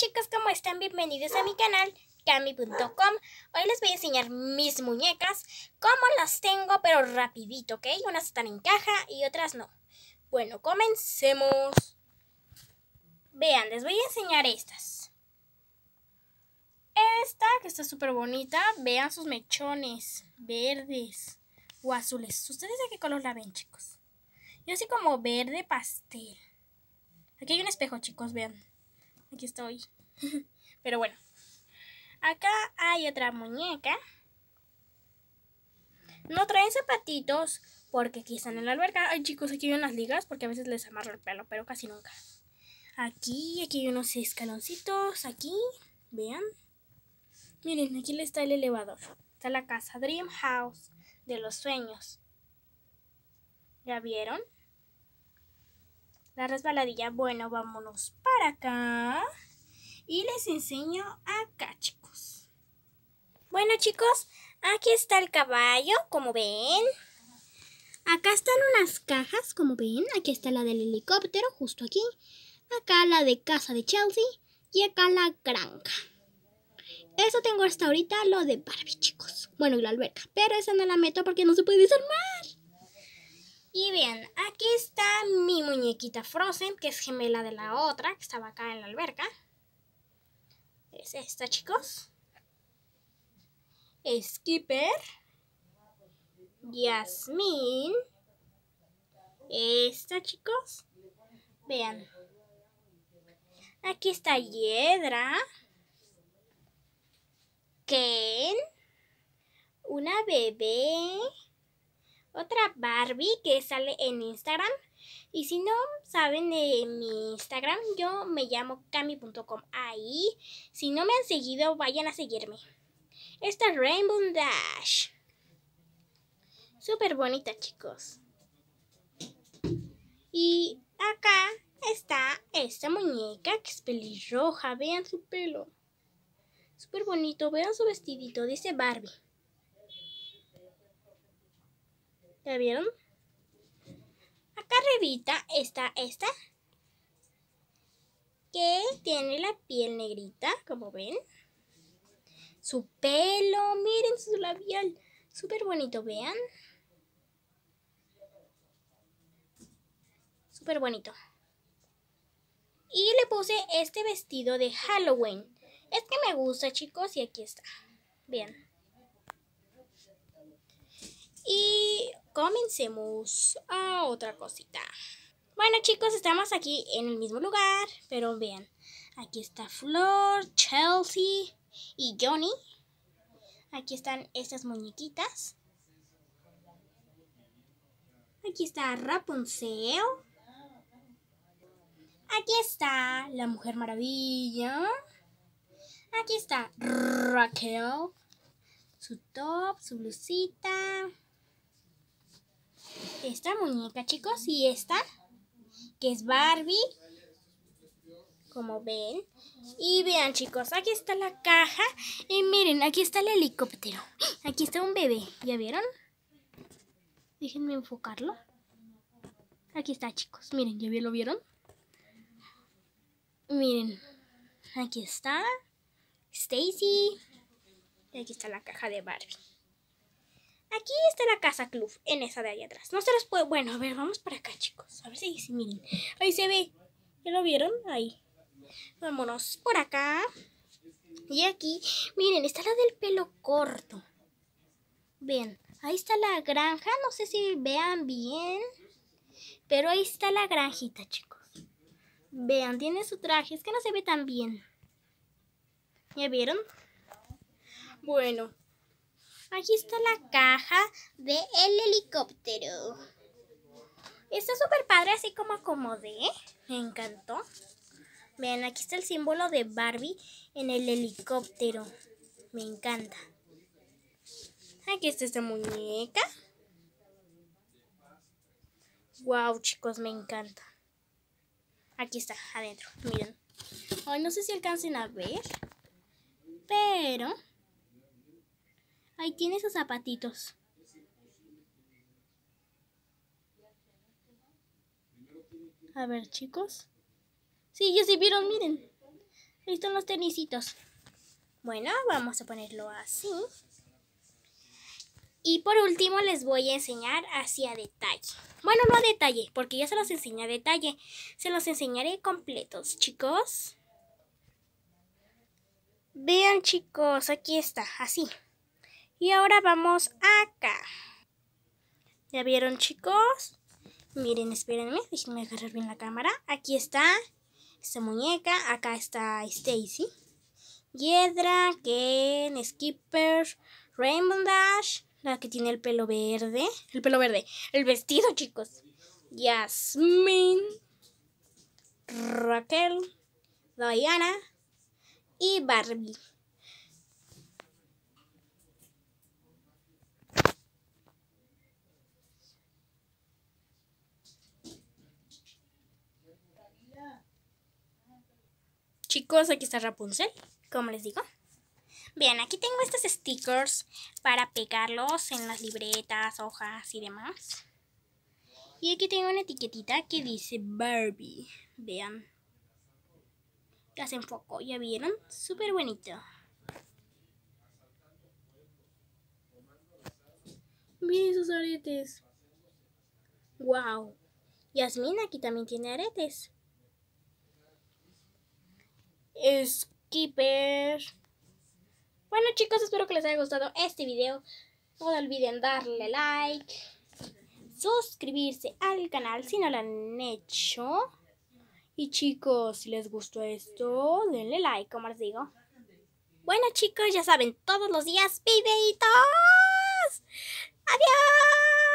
chicos, ¿cómo están? Bienvenidos a mi canal Cami.com Hoy les voy a enseñar mis muñecas Cómo las tengo, pero rapidito, ¿ok? Unas están en caja y otras no Bueno, comencemos Vean, les voy a enseñar estas Esta, que está súper bonita Vean sus mechones Verdes o azules ¿Ustedes de qué color la ven, chicos? Yo así como verde pastel Aquí hay un espejo, chicos, vean aquí estoy. Pero bueno. Acá hay otra muñeca. No traen zapatitos porque aquí están en la alberca. Ay, chicos, aquí hay unas ligas porque a veces les amarro el pelo, pero casi nunca. Aquí, aquí hay unos escaloncitos. Aquí, vean. Miren, aquí está el elevador. Está la casa Dream House de los sueños. ¿Ya vieron? la resbaladilla. Bueno, vámonos para acá. Y les enseño acá, chicos. Bueno, chicos, aquí está el caballo, como ven. Acá están unas cajas, como ven. Aquí está la del helicóptero, justo aquí. Acá la de casa de Chelsea. Y acá la granja. Eso tengo hasta ahorita lo de Barbie, chicos. Bueno, y la alberca. Pero esa no la meto porque no se puede desarmar. Y bien, aquí está mi muñequita Frozen, que es gemela de la otra, que estaba acá en la alberca. Es esta, chicos. Skipper. Yasmin. Esta, chicos. Vean. Aquí está Hiedra. Ken. Una bebé otra Barbie que sale en Instagram. Y si no saben de mi Instagram, yo me llamo cami.com. Ahí, si no me han seguido, vayan a seguirme. Esta Rainbow Dash. Súper bonita, chicos. Y acá está esta muñeca que es pelirroja. Vean su pelo. Súper bonito. Vean su vestidito. Dice Barbie. ¿Ya vieron? Acá revita está esta. Que tiene la piel negrita, como ven. Su pelo, miren su labial. Súper bonito, vean. Súper bonito. Y le puse este vestido de Halloween. Es que me gusta, chicos, y aquí está. Vean. Y comencemos a otra cosita. Bueno chicos, estamos aquí en el mismo lugar, pero vean, aquí está Flor, Chelsea y Johnny. Aquí están estas muñequitas. Aquí está Rapunzel. Aquí está la Mujer Maravilla. Aquí está Raquel. Su top, su blusita esta muñeca, chicos, y esta, que es Barbie, como ven. Y vean, chicos, aquí está la caja y miren, aquí está el helicóptero. Aquí está un bebé, ¿ya vieron? Déjenme enfocarlo. Aquí está, chicos, miren, ¿ya lo vieron? Miren, aquí está Stacy. Y aquí está la caja de Barbie. Aquí está la casa club, en esa de allá atrás. No se los puedo. Bueno, a ver, vamos para acá, chicos. A ver si, miren. Ahí se ve. ¿Ya lo vieron? Ahí. Vámonos por acá. Y aquí, miren, está la del pelo corto. Ven, ahí está la granja. No sé si vean bien. Pero ahí está la granjita, chicos. Vean, tiene su traje. Es que no se ve tan bien. ¿Ya vieron? Bueno, Aquí está la caja del el helicóptero. Está súper padre, así como acomodé. Me encantó. Vean, aquí está el símbolo de Barbie en el helicóptero. Me encanta. Aquí está esta muñeca. Wow, chicos, me encanta. Aquí está, adentro, miren. Hoy no sé si alcancen a ver, pero Ahí tiene esos zapatitos. A ver, chicos. Sí, ya se vieron, miren. Ahí están los tenisitos. Bueno, vamos a ponerlo así. Y por último les voy a enseñar hacia detalle. Bueno, no a detalle, porque ya se los enseñé a detalle. Se los enseñaré completos, chicos. Vean, chicos, aquí está, así. Y ahora vamos acá. ¿Ya vieron chicos? Miren, espérenme, déjenme agarrar bien la cámara. Aquí está esta muñeca, acá está Stacy, Yedra Ken, Skipper, Rainbow Dash, la que tiene el pelo verde, el pelo verde, el vestido chicos, Jasmine. Raquel, Diana y Barbie. chicos, aquí está Rapunzel, como les digo. vean, aquí tengo estos stickers para pegarlos en las libretas, hojas y demás. Y aquí tengo una etiquetita que dice Barbie. Vean. Ya se enfocó, ¿ya vieron? Súper bonito. Miren sus aretes. ¡Wow! Yasmina aquí también tiene aretes. Skipper. Bueno chicos, espero que les haya gustado este video. No olviden darle like, suscribirse al canal si no lo han hecho. Y chicos, si les gustó esto, denle like, como les digo. Bueno chicos, ya saben, todos los días videitos. ¡Adiós!